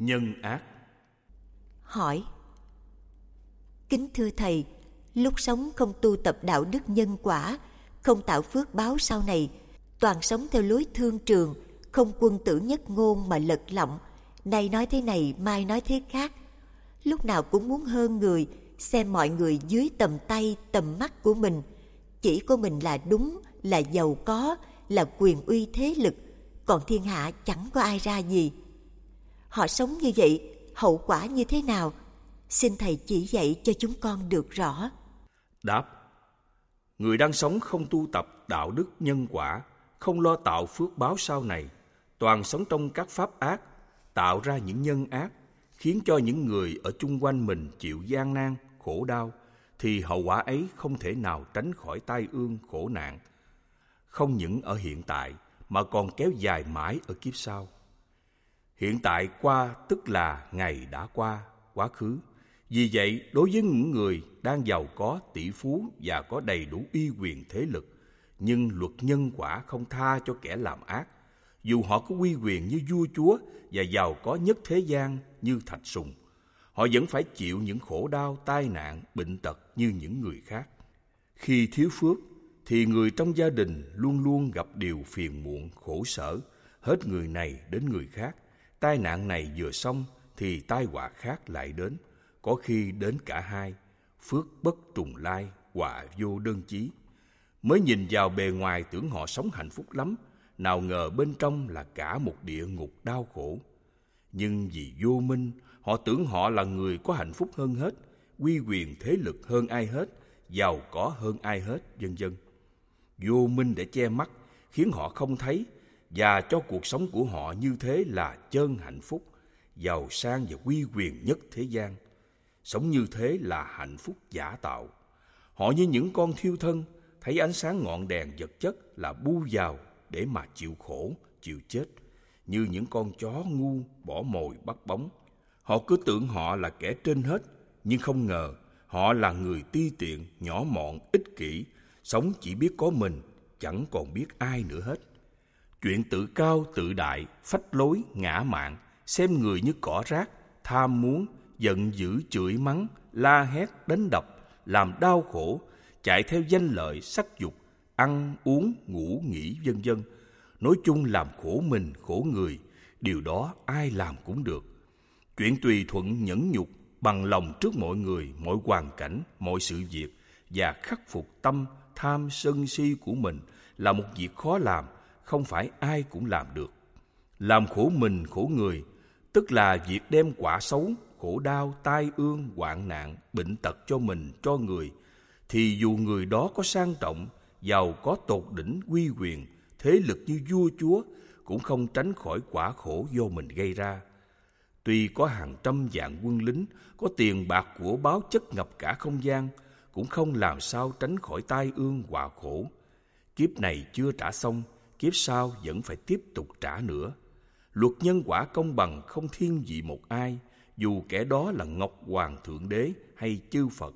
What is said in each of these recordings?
Nhân ác Hỏi Kính thưa Thầy, lúc sống không tu tập đạo đức nhân quả, không tạo phước báo sau này, toàn sống theo lối thương trường, không quân tử nhất ngôn mà lật lọng, nay nói thế này, mai nói thế khác. Lúc nào cũng muốn hơn người, xem mọi người dưới tầm tay, tầm mắt của mình. Chỉ của mình là đúng, là giàu có, là quyền uy thế lực, còn thiên hạ chẳng có ai ra gì họ sống như vậy hậu quả như thế nào xin thầy chỉ dạy cho chúng con được rõ đáp người đang sống không tu tập đạo đức nhân quả không lo tạo phước báo sau này toàn sống trong các pháp ác tạo ra những nhân ác khiến cho những người ở chung quanh mình chịu gian nan khổ đau thì hậu quả ấy không thể nào tránh khỏi tai ương khổ nạn không những ở hiện tại mà còn kéo dài mãi ở kiếp sau Hiện tại qua tức là ngày đã qua, quá khứ. Vì vậy, đối với những người đang giàu có, tỷ phú và có đầy đủ uy quyền thế lực, nhưng luật nhân quả không tha cho kẻ làm ác, dù họ có uy quyền như vua chúa và giàu có nhất thế gian như thạch sùng, họ vẫn phải chịu những khổ đau, tai nạn, bệnh tật như những người khác. Khi thiếu phước, thì người trong gia đình luôn luôn gặp điều phiền muộn, khổ sở, hết người này đến người khác – tai nạn này vừa xong thì tai họa khác lại đến, có khi đến cả hai, phước bất trùng lai, họa vô đơn chí. Mới nhìn vào bề ngoài tưởng họ sống hạnh phúc lắm, nào ngờ bên trong là cả một địa ngục đau khổ. Nhưng vì vô minh, họ tưởng họ là người có hạnh phúc hơn hết, quy quyền thế lực hơn ai hết, giàu có hơn ai hết, vân vân. Vô minh để che mắt, khiến họ không thấy và cho cuộc sống của họ như thế là chân hạnh phúc giàu sang và quy quyền nhất thế gian sống như thế là hạnh phúc giả tạo họ như những con thiêu thân thấy ánh sáng ngọn đèn vật chất là bu vào để mà chịu khổ chịu chết như những con chó ngu bỏ mồi bắt bóng họ cứ tưởng họ là kẻ trên hết nhưng không ngờ họ là người ti tiện nhỏ mọn ích kỷ sống chỉ biết có mình chẳng còn biết ai nữa hết chuyện tự cao tự đại phách lối ngã mạn xem người như cỏ rác tham muốn giận dữ chửi mắng la hét đánh đập làm đau khổ chạy theo danh lợi sắc dục ăn uống ngủ nghỉ vân vân nói chung làm khổ mình khổ người điều đó ai làm cũng được chuyện tùy thuận nhẫn nhục bằng lòng trước mọi người mọi hoàn cảnh mọi sự việc và khắc phục tâm tham sân si của mình là một việc khó làm không phải ai cũng làm được. Làm khổ mình khổ người, tức là việc đem quả xấu, khổ đau, tai ương, hoạn nạn, bệnh tật cho mình, cho người, thì dù người đó có sang trọng, giàu có tột đỉnh, uy quyền, thế lực như vua chúa, cũng không tránh khỏi quả khổ do mình gây ra. Tuy có hàng trăm vạn quân lính, có tiền bạc của báo chất ngập cả không gian, cũng không làm sao tránh khỏi tai ương quả khổ. Kiếp này chưa trả xong, kiếp sau vẫn phải tiếp tục trả nữa. Luật nhân quả công bằng không thiên vị một ai, dù kẻ đó là Ngọc Hoàng Thượng Đế hay chư Phật.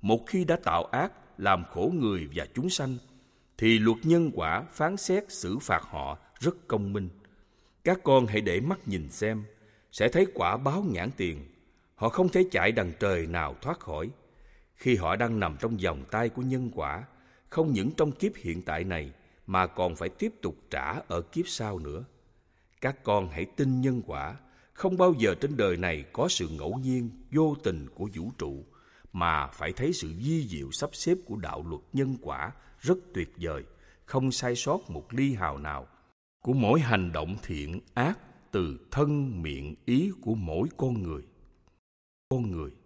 Một khi đã tạo ác, làm khổ người và chúng sanh, thì luật nhân quả phán xét xử phạt họ rất công minh. Các con hãy để mắt nhìn xem, sẽ thấy quả báo nhãn tiền. Họ không thể chạy đằng trời nào thoát khỏi. Khi họ đang nằm trong vòng tay của nhân quả, không những trong kiếp hiện tại này, mà còn phải tiếp tục trả ở kiếp sau nữa. Các con hãy tin nhân quả, không bao giờ trên đời này có sự ngẫu nhiên, vô tình của vũ trụ, mà phải thấy sự di diệu sắp xếp của đạo luật nhân quả rất tuyệt vời, không sai sót một ly hào nào của mỗi hành động thiện ác từ thân miệng ý của mỗi con người. Con người